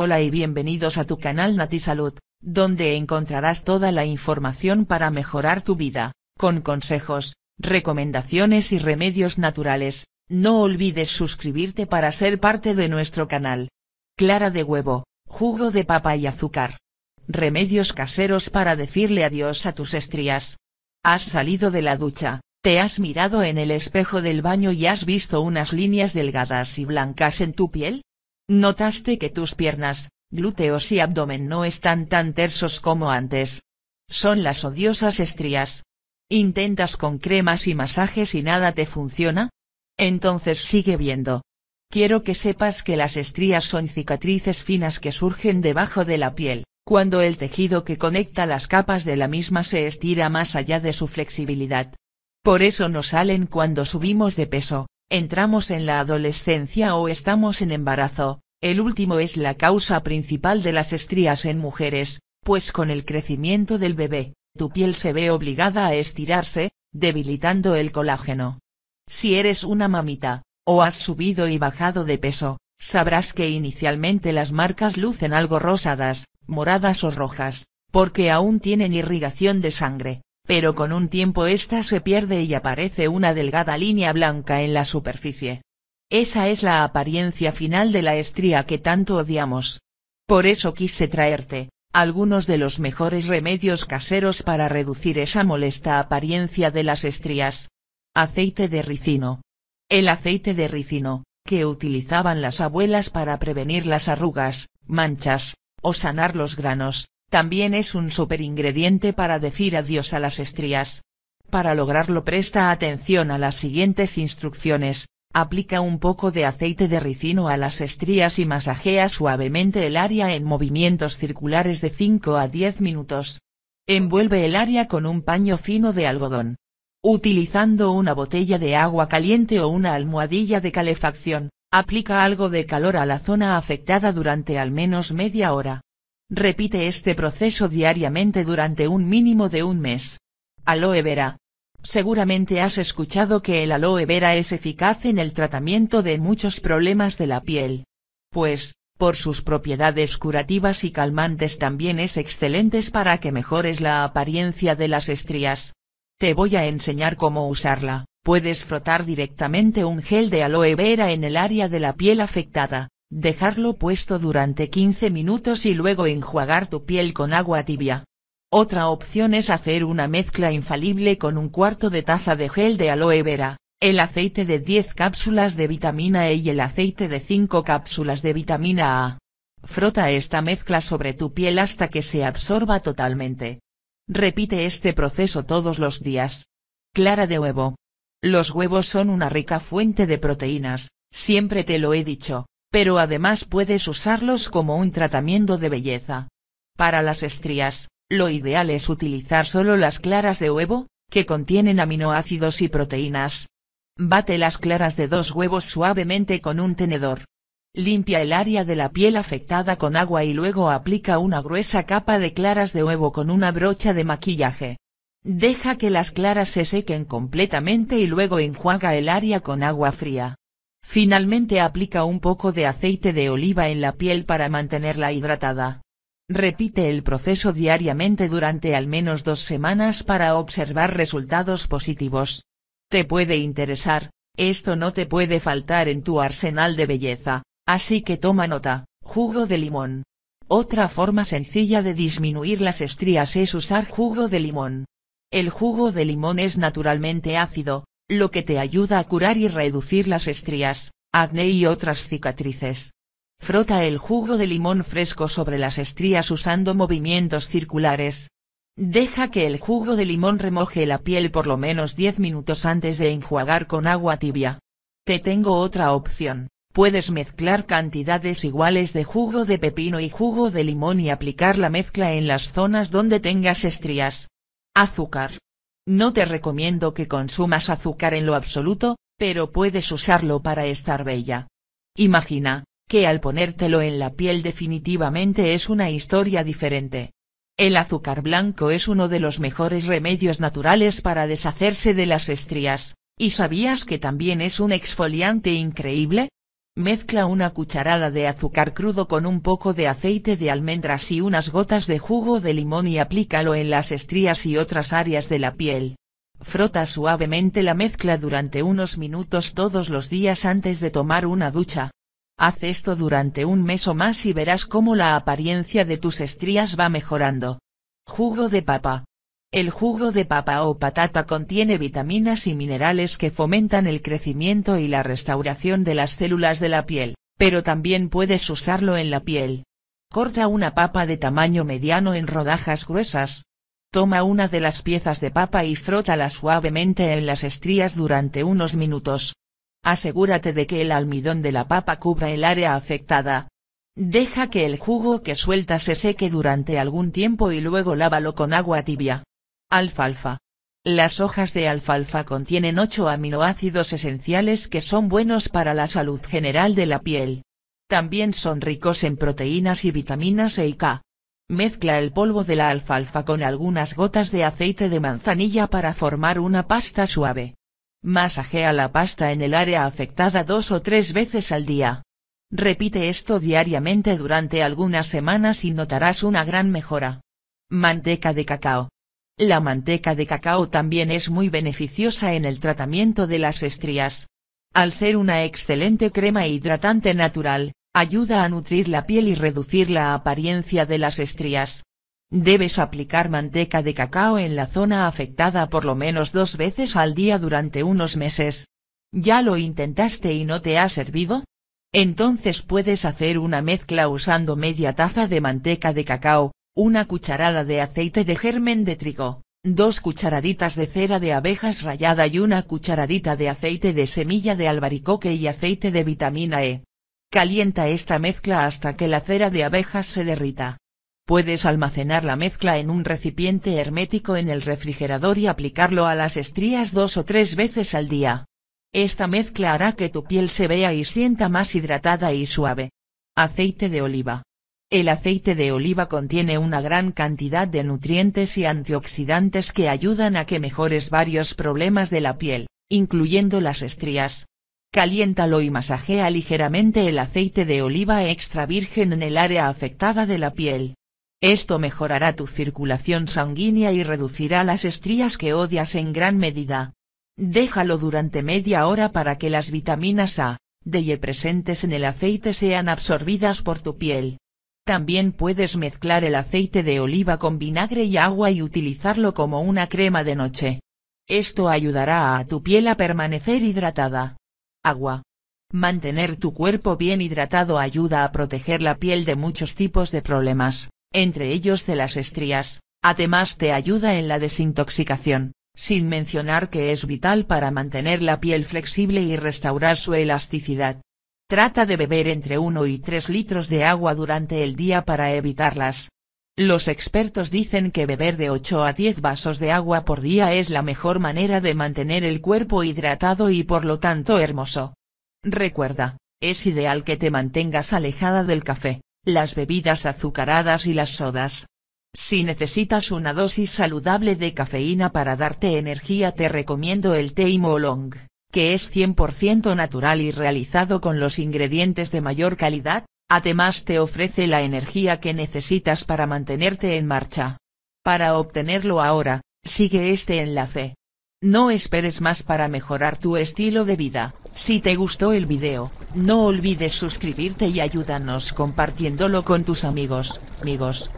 Hola y bienvenidos a tu canal NatiSalud, Salud, donde encontrarás toda la información para mejorar tu vida, con consejos, recomendaciones y remedios naturales. No olvides suscribirte para ser parte de nuestro canal. Clara de huevo, jugo de papa y azúcar. Remedios caseros para decirle adiós a tus estrías. Has salido de la ducha, te has mirado en el espejo del baño y has visto unas líneas delgadas y blancas en tu piel? Notaste que tus piernas, glúteos y abdomen no están tan tersos como antes. Son las odiosas estrías. ¿Intentas con cremas y masajes y nada te funciona? Entonces sigue viendo. Quiero que sepas que las estrías son cicatrices finas que surgen debajo de la piel, cuando el tejido que conecta las capas de la misma se estira más allá de su flexibilidad. Por eso nos salen cuando subimos de peso entramos en la adolescencia o estamos en embarazo, el último es la causa principal de las estrías en mujeres, pues con el crecimiento del bebé, tu piel se ve obligada a estirarse, debilitando el colágeno. Si eres una mamita, o has subido y bajado de peso, sabrás que inicialmente las marcas lucen algo rosadas, moradas o rojas, porque aún tienen irrigación de sangre, pero con un tiempo ésta se pierde y aparece una delgada línea blanca en la superficie. Esa es la apariencia final de la estría que tanto odiamos. Por eso quise traerte, algunos de los mejores remedios caseros para reducir esa molesta apariencia de las estrías. Aceite de ricino. El aceite de ricino, que utilizaban las abuelas para prevenir las arrugas, manchas, o sanar los granos, también es un superingrediente para decir adiós a las estrías. Para lograrlo presta atención a las siguientes instrucciones, aplica un poco de aceite de ricino a las estrías y masajea suavemente el área en movimientos circulares de 5 a 10 minutos. Envuelve el área con un paño fino de algodón. Utilizando una botella de agua caliente o una almohadilla de calefacción, aplica algo de calor a la zona afectada durante al menos media hora. Repite este proceso diariamente durante un mínimo de un mes. Aloe vera. Seguramente has escuchado que el aloe vera es eficaz en el tratamiento de muchos problemas de la piel. Pues, por sus propiedades curativas y calmantes también es excelente para que mejores la apariencia de las estrías. Te voy a enseñar cómo usarla, puedes frotar directamente un gel de aloe vera en el área de la piel afectada. Dejarlo puesto durante 15 minutos y luego enjuagar tu piel con agua tibia. Otra opción es hacer una mezcla infalible con un cuarto de taza de gel de aloe vera, el aceite de 10 cápsulas de vitamina E y el aceite de 5 cápsulas de vitamina A. Frota esta mezcla sobre tu piel hasta que se absorba totalmente. Repite este proceso todos los días. Clara de huevo. Los huevos son una rica fuente de proteínas, siempre te lo he dicho pero además puedes usarlos como un tratamiento de belleza. Para las estrías, lo ideal es utilizar solo las claras de huevo, que contienen aminoácidos y proteínas. Bate las claras de dos huevos suavemente con un tenedor. Limpia el área de la piel afectada con agua y luego aplica una gruesa capa de claras de huevo con una brocha de maquillaje. Deja que las claras se sequen completamente y luego enjuaga el área con agua fría. Finalmente aplica un poco de aceite de oliva en la piel para mantenerla hidratada. Repite el proceso diariamente durante al menos dos semanas para observar resultados positivos. Te puede interesar, esto no te puede faltar en tu arsenal de belleza, así que toma nota, jugo de limón. Otra forma sencilla de disminuir las estrías es usar jugo de limón. El jugo de limón es naturalmente ácido, lo que te ayuda a curar y reducir las estrías, acné y otras cicatrices. Frota el jugo de limón fresco sobre las estrías usando movimientos circulares. Deja que el jugo de limón remoje la piel por lo menos 10 minutos antes de enjuagar con agua tibia. Te tengo otra opción, puedes mezclar cantidades iguales de jugo de pepino y jugo de limón y aplicar la mezcla en las zonas donde tengas estrías. Azúcar. No te recomiendo que consumas azúcar en lo absoluto, pero puedes usarlo para estar bella. Imagina, que al ponértelo en la piel definitivamente es una historia diferente. El azúcar blanco es uno de los mejores remedios naturales para deshacerse de las estrías, ¿y sabías que también es un exfoliante increíble? Mezcla una cucharada de azúcar crudo con un poco de aceite de almendras y unas gotas de jugo de limón y aplícalo en las estrías y otras áreas de la piel. Frota suavemente la mezcla durante unos minutos todos los días antes de tomar una ducha. Haz esto durante un mes o más y verás cómo la apariencia de tus estrías va mejorando. Jugo de papa. El jugo de papa o patata contiene vitaminas y minerales que fomentan el crecimiento y la restauración de las células de la piel, pero también puedes usarlo en la piel. Corta una papa de tamaño mediano en rodajas gruesas. Toma una de las piezas de papa y frótala suavemente en las estrías durante unos minutos. Asegúrate de que el almidón de la papa cubra el área afectada. Deja que el jugo que suelta se seque durante algún tiempo y luego lávalo con agua tibia. Alfalfa. Las hojas de alfalfa contienen 8 aminoácidos esenciales que son buenos para la salud general de la piel. También son ricos en proteínas y vitaminas E y K. Mezcla el polvo de la alfalfa con algunas gotas de aceite de manzanilla para formar una pasta suave. Masajea la pasta en el área afectada dos o tres veces al día. Repite esto diariamente durante algunas semanas y notarás una gran mejora. Manteca de cacao. La manteca de cacao también es muy beneficiosa en el tratamiento de las estrías. Al ser una excelente crema hidratante natural, ayuda a nutrir la piel y reducir la apariencia de las estrías. Debes aplicar manteca de cacao en la zona afectada por lo menos dos veces al día durante unos meses. ¿Ya lo intentaste y no te ha servido? Entonces puedes hacer una mezcla usando media taza de manteca de cacao, una cucharada de aceite de germen de trigo, dos cucharaditas de cera de abejas rallada y una cucharadita de aceite de semilla de albaricoque y aceite de vitamina E. Calienta esta mezcla hasta que la cera de abejas se derrita. Puedes almacenar la mezcla en un recipiente hermético en el refrigerador y aplicarlo a las estrías dos o tres veces al día. Esta mezcla hará que tu piel se vea y sienta más hidratada y suave. Aceite de oliva. El aceite de oliva contiene una gran cantidad de nutrientes y antioxidantes que ayudan a que mejores varios problemas de la piel, incluyendo las estrías. Caliéntalo y masajea ligeramente el aceite de oliva extra virgen en el área afectada de la piel. Esto mejorará tu circulación sanguínea y reducirá las estrías que odias en gran medida. Déjalo durante media hora para que las vitaminas A, D y E presentes en el aceite sean absorbidas por tu piel. También puedes mezclar el aceite de oliva con vinagre y agua y utilizarlo como una crema de noche. Esto ayudará a tu piel a permanecer hidratada. Agua. Mantener tu cuerpo bien hidratado ayuda a proteger la piel de muchos tipos de problemas, entre ellos de las estrías, además te ayuda en la desintoxicación, sin mencionar que es vital para mantener la piel flexible y restaurar su elasticidad. Trata de beber entre 1 y 3 litros de agua durante el día para evitarlas. Los expertos dicen que beber de 8 a 10 vasos de agua por día es la mejor manera de mantener el cuerpo hidratado y por lo tanto hermoso. Recuerda, es ideal que te mantengas alejada del café, las bebidas azucaradas y las sodas. Si necesitas una dosis saludable de cafeína para darte energía te recomiendo el té y que es 100% natural y realizado con los ingredientes de mayor calidad, además te ofrece la energía que necesitas para mantenerte en marcha. Para obtenerlo ahora, sigue este enlace. No esperes más para mejorar tu estilo de vida, si te gustó el video, no olvides suscribirte y ayúdanos compartiéndolo con tus amigos, amigos.